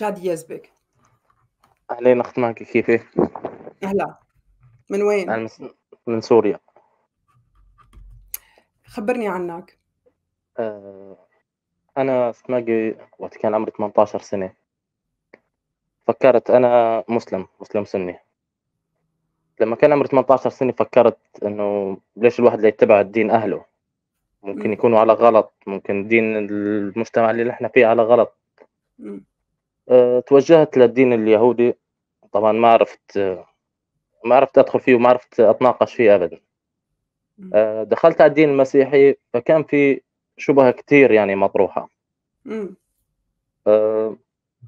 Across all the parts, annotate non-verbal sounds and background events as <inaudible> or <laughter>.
شاد يزبك أهلين أخت ماكي كيفك؟ أهلا من وين؟ أنا من سوريا خبرني عنك آه، أنا أخت ماجي وقت كان عمري 18 سنة فكرت أنا مسلم مسلم سني لما كان عمري 18 سنة فكرت إنه ليش الواحد لا يتبع الدين أهله ممكن يكونوا على غلط ممكن دين المجتمع اللي نحن فيه على غلط آه، توجهت للدين اليهودي طبعا ما عرفت آه، ما عرفت ادخل فيه وما عرفت اتناقش فيه ابدا آه، دخلت على الدين المسيحي فكان في شبهة كثير يعني مطروحة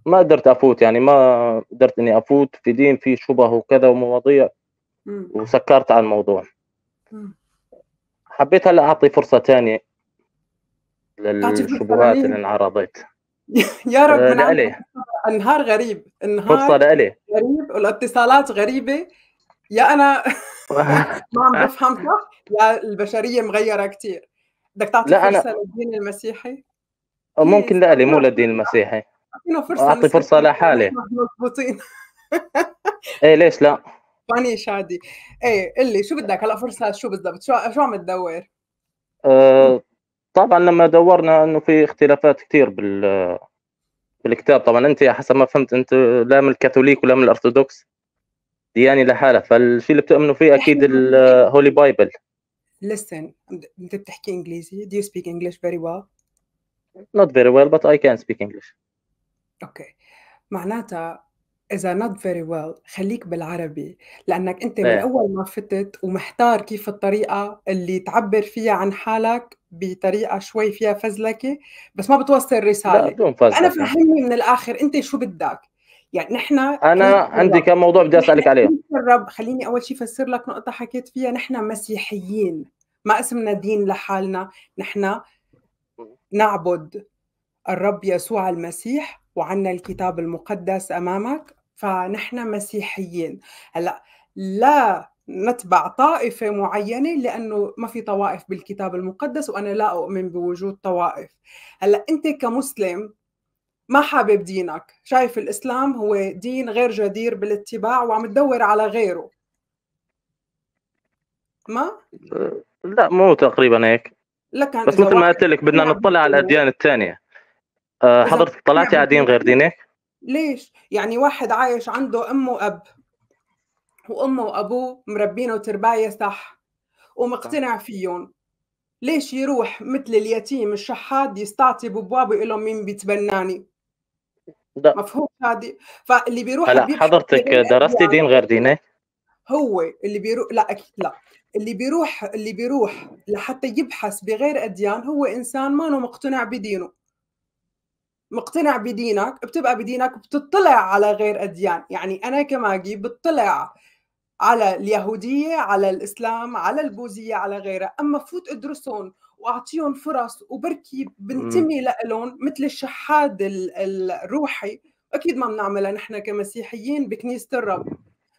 ما قدرت افوت يعني ما قدرت اني افوت في دين فيه شبه وكذا ومواضيع وسكرت على الموضوع حبيت هلا اعطي فرصه ثانيه للشبهات اللي انعرضت <laughs> يا رب نعم. لألي. النهار غريب النهار فرصه لإلي غريب والاتصالات غريبه يا انا <laughs> ما عم بفهم صح يا البشريه مغيره كثير بدك تعطي لا فرصه أنا... للدين المسيحي ممكن لإلي مو للدين المسيحي اعطينه فرصه اعطي فرصه لحالي مضبوطين <laughs> ايه ليش لا؟ فاني شادي ايه قل لي شو بدك هلا فرصه شو بالضبط شو شو عم تدور؟ أه طبعا لما دورنا انه في اختلافات كثير بال في الكتاب طبعا انت حسب ما فهمت انت لا من الكاثوليك ولا من الارثوذكس دياني يعني لحالها فالشيء اللي بتؤمنوا فيه اكيد الهولي بايبل listen انت بتحكي انجليزي do you speak english very well not very well but i can speak english okay معناتها إذا not very well خليك بالعربي لأنك أنت من أول ما فتت ومحتار كيف الطريقة اللي تعبر فيها عن حالك بطريقة شوي فيها فزلكة بس ما بتوصل لا رسالة دون فهمني من الآخر أنت شو بدك يعني نحن أنا عندي كم موضوع بدي أسألك عليه الرب خليني أول شيء أفسر لك نقطة حكيت فيها نحن مسيحيين ما اسمنا دين لحالنا نحن نعبد الرب يسوع المسيح وعنا الكتاب المقدس أمامك فنحن مسيحيين هلا لا نتبع طائفة معينة لأنه ما في طوائف بالكتاب المقدس وأنا لا أؤمن بوجود طوائف هلا أنت كمسلم ما حابب دينك شايف الإسلام هو دين غير جدير بالاتباع وعم تدور على غيره ما؟ لا مو تقريبا هيك لكن بس مثل ما قلت لك بدنا يعني نطلع على الأديان الثانية آه، حضرتك طلعتي يعني على دين غير دينك؟ ليش؟ يعني واحد عايش عنده أم وأب وأمه وأبوه مربينه ترباية صح ومقتنع فيهم ليش يروح مثل اليتيم الشحاد يستعطي ببوابه يقول لهم مين بيتبناني ده. مفهوم هذه فاللي بيروح هلا حضرتك درستي دين غير ديني هو اللي بيروح لا اكيد لا اللي بيروح اللي بيروح لحتى يبحث بغير اديان هو انسان ما مقتنع بدينه مقتنع بدينك بتبقى بدينك وبتطلع على غير اديان يعني انا كماجي بتطلع على اليهوديه على الاسلام على البوذيه على غيرها اما فوت ادرسهم واعطيهم فرص وبركي بنتمي لهم مثل الشحاد الروحي اكيد ما بنعملها نحن كمسيحيين بكنيسه الرب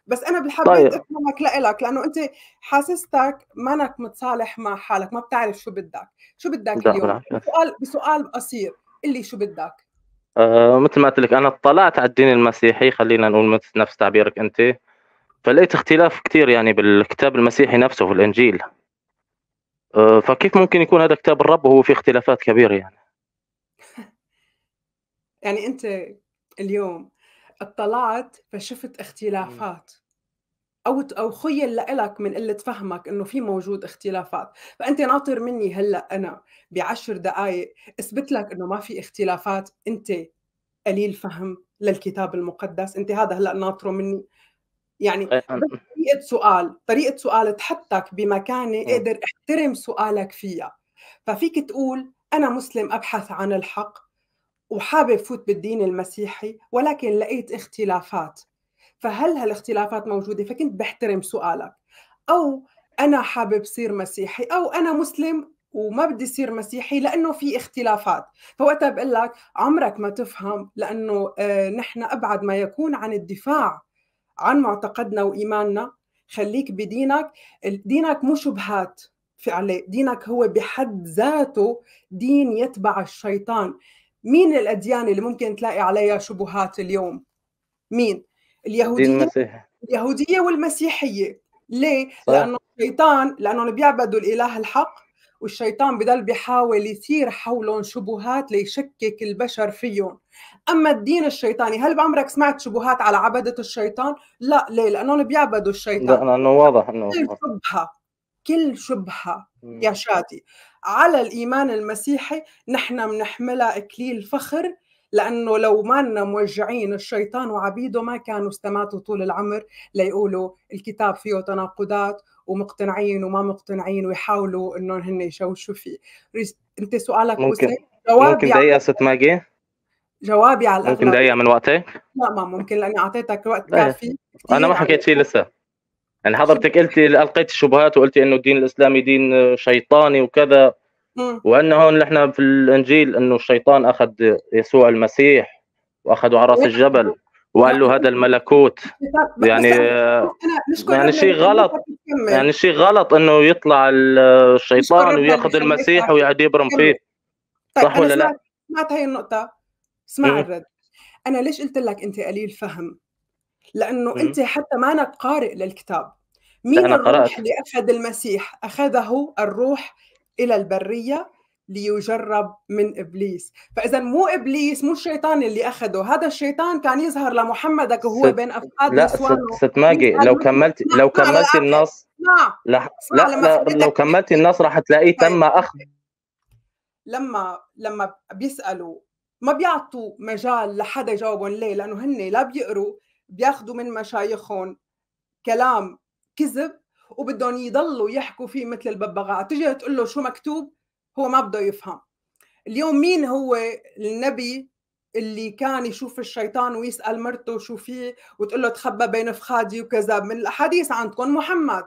بس انا حبيت طيب. افهمك لك لانه انت حاسستك مانك متصالح مع حالك ما بتعرف شو بدك شو بدك اليوم بسؤال بسؤال قصير قل لي شو بدك آه، مثل ما قلت لك انا اطلعت على الدين المسيحي خلينا نقول مثل نفس تعبيرك انت فلقيت اختلاف كثير يعني بالكتاب المسيحي نفسه في الانجيل آه، فكيف ممكن يكون هذا كتاب الرب وهو في اختلافات كبيره يعني <laughs> يعني انت اليوم اطلعت فشفت اختلافات او او خيل لك من قله فهمك انه في موجود اختلافات، فانت ناطر مني هلا انا بعشر دقائق اثبت لك انه ما في اختلافات، انت قليل فهم للكتاب المقدس، انت هذا هلا ناطره مني يعني أيوة. طريقه سؤال، طريقه سؤال تحطك بمكانه اقدر احترم سؤالك فيها، ففيك تقول انا مسلم ابحث عن الحق وحابب فوت بالدين المسيحي ولكن لقيت اختلافات فهل هالاختلافات موجوده فكنت بحترم سؤالك او انا حابب صير مسيحي او انا مسلم وما بدي صير مسيحي لانه في اختلافات فوقتها بقول لك عمرك ما تفهم لانه آه، نحن ابعد ما يكون عن الدفاع عن معتقدنا وايماننا خليك بدينك دينك مو شبهات فعلي دينك هو بحد ذاته دين يتبع الشيطان مين الاديان اللي ممكن تلاقي عليها شبهات اليوم مين اليهوديه اليهوديه والمسيحيه ليه؟ صح. لانه الشيطان لانهم بيعبدوا الاله الحق والشيطان بضل بيحاول يثير حولهم شبهات ليشكك البشر فيهم اما الدين الشيطاني هل بعمرك سمعت شبهات على عبده الشيطان لا ليه لانهم بيعبدوا الشيطان لا لانه واضح انه كل شبهه كل شبهه يا شادي على الايمان المسيحي نحن بنحملها اكليل فخر لانه لو ما لنا موجعين الشيطان وعبيده ما كانوا استماتوا طول العمر ليقولوا الكتاب فيه تناقضات ومقتنعين وما مقتنعين ويحاولوا انهم هن يشوشوا فيه انت سؤالك ممكن جوابي ممكن دقيقه ست ماجي جوابي على ممكن دقيقه من وقتك لا ما ممكن لاني اعطيتك وقت إيه. كافي انا ما حكيت فيه لسه يعني حضرتك قلتي القيت الشبهات وقلتي انه الدين الاسلامي دين شيطاني وكذا وان هون نحن في الانجيل انه الشيطان اخذ يسوع المسيح واخذه على راس الجبل وقال له هذا الملكوت يعني يعني شيء غلط يعني شيء غلط انه يطلع الشيطان وياخذ المسيح ويقعد يبرم فيه طيب، صح ولا لا؟ سمعت هاي النقطة اسمع الرد أنا ليش قلت لك أنت قليل فهم؟ لأنه أنت حتى ما أنا قارئ للكتاب مين الروح قرأت. اللي أخذ المسيح؟ أخذه الروح إلى البرية ليجرب من ابليس فاذا مو ابليس مو الشيطان اللي اخذه هذا الشيطان كان يظهر لمحمدك وهو بين افقاد لا ست, ست ماجي لو كملت لو كملت النص لا لا, لا لو كملت النص راح تلاقيه طيب. تم اخذ لما لما بيسالوا ما بيعطوا مجال لحدا يجاوبهم ليه لانه هن لا بيقروا بياخذوا من مشايخهم كلام كذب وبدهم يضلوا يحكوا فيه مثل الببغاء تجي تقول له شو مكتوب هو ما بده يفهم اليوم مين هو النبي اللي كان يشوف الشيطان ويسال مرته شو فيه وتقول له تخبى بين فخادي وكذا من الاحاديث عندكم محمد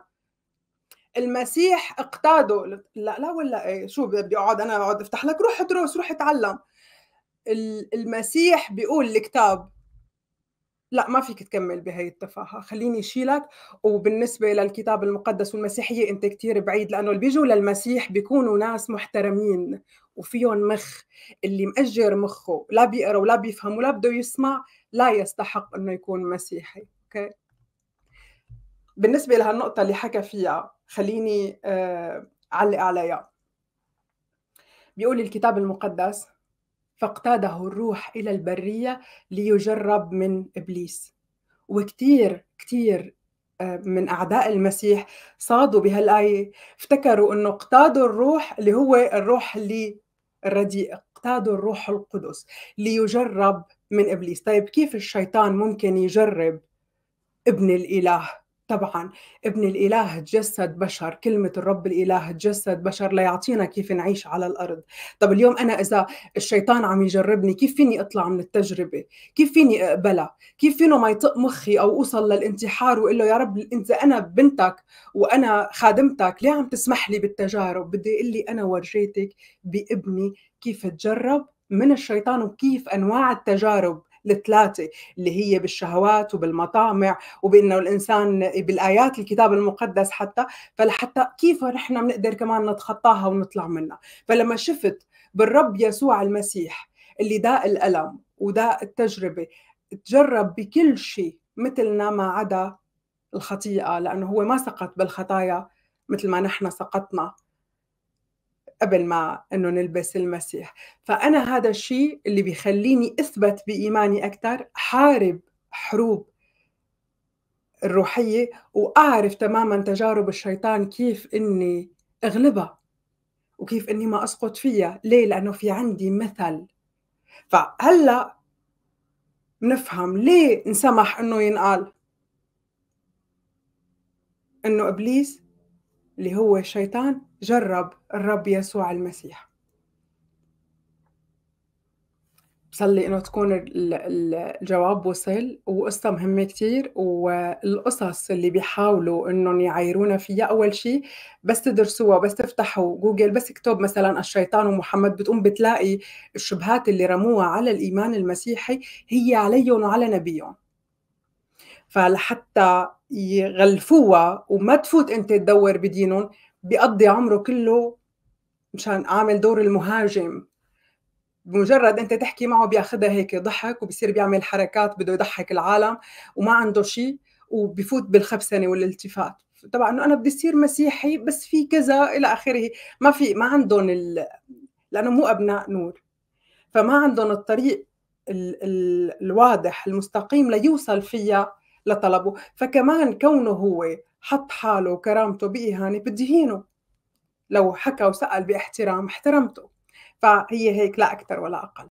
المسيح اقتاده لا لا ولا ايه شو بدي اقعد انا اقعد افتح لك روح ادرس روح اتعلم المسيح بيقول الكتاب لا ما فيك تكمل بهي التفاهة خليني شيلك وبالنسبة للكتاب المقدس والمسيحية أنت كتير بعيد لأنه اللي بيجوا للمسيح بيكونوا ناس محترمين وفيهم مخ اللي مأجر مخه لا بيقرأ ولا بيفهم ولا بده يسمع لا يستحق أنه يكون مسيحي أوكي؟ بالنسبة لهالنقطة اللي حكى فيها خليني آه، أعلق عليها بيقول الكتاب المقدس فاقتاده الروح إلى البرية ليجرب من إبليس وكتير كتير آه، من أعداء المسيح صادوا بهالآية افتكروا أنه اقتادوا الروح اللي هو الروح اللي الرديء اقتادوا الروح القدس ليجرب من إبليس طيب كيف الشيطان ممكن يجرب ابن الإله طبعا ابن الإله تجسد بشر كلمة الرب الإله تجسد بشر ليعطينا كيف نعيش على الأرض طب اليوم أنا إذا الشيطان عم يجربني كيف فيني أطلع من التجربة كيف فيني أقبلها كيف فينه ما يطق مخي أو أوصل للانتحار وأقول له يا رب أنت أنا بنتك وأنا خادمتك ليه عم تسمح لي بالتجارب بدي أقول لي أنا ورجيتك بابني كيف تجرب من الشيطان وكيف انواع التجارب الثلاثه اللي هي بالشهوات وبالمطامع وبانه الانسان بالايات الكتاب المقدس حتى فلحتى كيف نحن بنقدر كمان نتخطاها ونطلع منها فلما شفت بالرب يسوع المسيح اللي داء الالم وداء التجربه تجرب بكل شيء مثلنا ما عدا الخطيئه لانه هو ما سقط بالخطايا مثل ما نحن سقطنا قبل ما انه نلبس المسيح فانا هذا الشيء اللي بيخليني اثبت بايماني اكثر حارب حروب الروحيه واعرف تماما تجارب الشيطان كيف اني اغلبها وكيف اني ما اسقط فيها ليه لانه في عندي مثل فهلا نفهم ليه انسمح انه ينقال انه ابليس اللي هو الشيطان جرب الرب يسوع المسيح بصلي انه تكون الجواب وصل وقصة مهمة كتير والقصص اللي بيحاولوا انهم يعايرونا فيها اول شيء بس تدرسوها بس تفتحوا جوجل بس اكتب مثلا الشيطان ومحمد بتقوم بتلاقي الشبهات اللي رموها على الايمان المسيحي هي عليهم وعلى نبيهم فلحتى يغلفوها وما تفوت انت تدور بدينهم بيقضي عمره كله مشان عامل دور المهاجم بمجرد انت تحكي معه بياخذها هيك ضحك وبصير بيعمل حركات بده يضحك العالم وما عنده شيء وبفوت بالخبسنه والالتفات طبعا انه انا بدي اصير مسيحي بس في كذا الى اخره ما في ما عندهم ال... لانه مو ابناء نور فما عندهم الطريق ال... ال... الواضح المستقيم ليوصل فيها لطلبه فكمان كونه هو حط حاله وكرامته بإهانة بدهينه لو حكى وسأل باحترام احترمته فهي هيك لا أكثر ولا أقل